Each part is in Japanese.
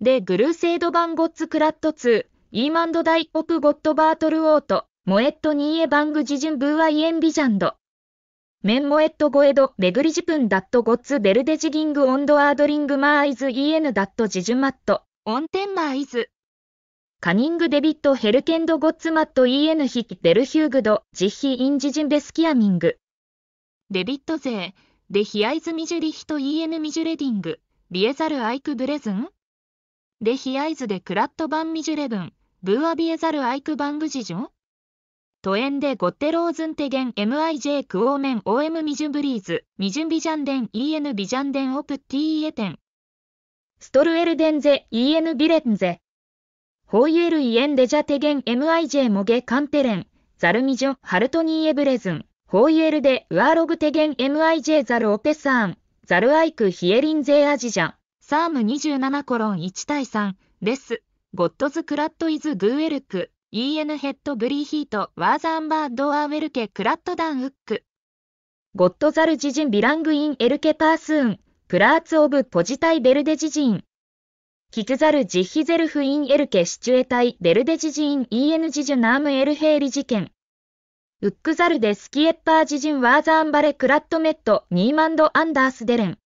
でグルーセード版ゴッツクラット2、イーマンド大プ・ゴッドバートルオート、モエットニーエバングジジンブーアイエンビジャンド。メンモエットゴエド、ベグリジプンダットゴッツベルデジギングオンドアードリングマーイズイエヌダットジジュマット、オンテンマーイズ。カニングデビットヘルケンドゴッツマットイエヌヒキデルヒューグド、ジヒインジジンベスキアミング。デビット勢、デヒアイズミジュリヒトイエヌミジュレディング、リエザルアイクブレズンレヒアイズでクラットバンミジュレブン、ブーアビエザルアイクバングジジョントエンでゴッテローズンテゲン MIJ クオーメン OM ミジュブリーズ、ミジュンビジャンデン EN ビジャンデンオプティーエテン。ストルエルデンゼ EN ビレンゼ。ホイエルイエンデジャテゲン MIJ モゲカンテレン、ザルミジョハルトニーエブレズン。ホイエルデウアログテゲン MIJ ザルオペサーン、ザルアイクヒエリンゼアジジャン。サーム27コロン1対3、です。ゴッドズ・クラッド・イズ・グーエルク、EN ヘッド・ブリーヒート、ワーザンバード・アウェルケ・クラッド・ダン・ウック。ゴッドザルジジン・ビラングインエルケパースーン、プラーツオブポジタイベルデジジン。キツザルジヒゼルフインエルケシチュエタイベルデジジン・ EN ジュ・ナームエルヘイリ事件。ウックザルデ・スキエッパージジン・ワーザーンバレクラットメットニーマンド・アンダースデレン。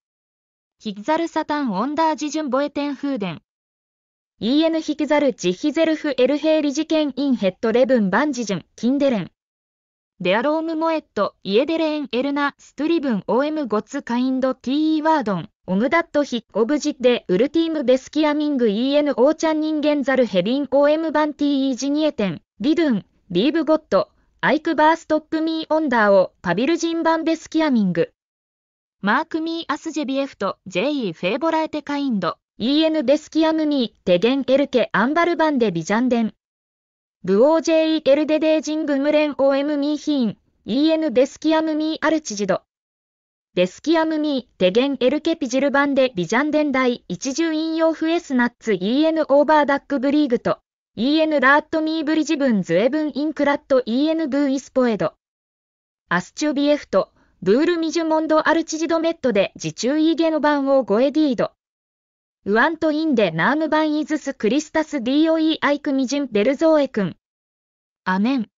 ヒギザルサタン・オンダージ・ジュン・ボエテン・フーデン。EN ヒギザル・ジヒゼルフ・エルヘイリ事件イン・ヘッド・レブン・バンジジュン・キンデレン。デアローム・モエット・イエデレン・エルナ・ストリブン・オエム・ゴツ・カインド・ティー・ワードン。オムダット・ヒ・オブジ・デ・ウルティーム・ベスキアミング・ EN・ オーチャン・人間ザル・ヘビン・オエム・バンティー・ジニエテン。リドゥン・リーブ・ゴット・アイク・バーストップ・ミー・オンダーをパビルジン・バン・ベスキアミング。マーク・ミー・アスジェビエフト、ジェイ・フェーボラエテ・カインド、EN・ デスキアム・ミー、テゲン・エルケ・アンバルバンデ・ビジャンデン。ブオー・ジェイ・エルデデージング・ムレン・オエム・ミー・ヒーン、EN・ デスキアム・ミー・アルチジド。デスキアム・ミー、テゲン・エルケ・ピジルバンデ・ビジャンデン大、一重引用フエスナッツ EN・ オーバーダック・ブリーグと、EN・ ラーット・ミー・ブリジブン・ズエブン・インクラット EN・ ブー・イスポエド。アスチュビエフト、ブールミジュモンドアルチジドメットで自中イーゲノ版をゴエディード。ウアントインでナームバンイズスクリスタス DOE アイクミジンベルゾーエ君。アメン。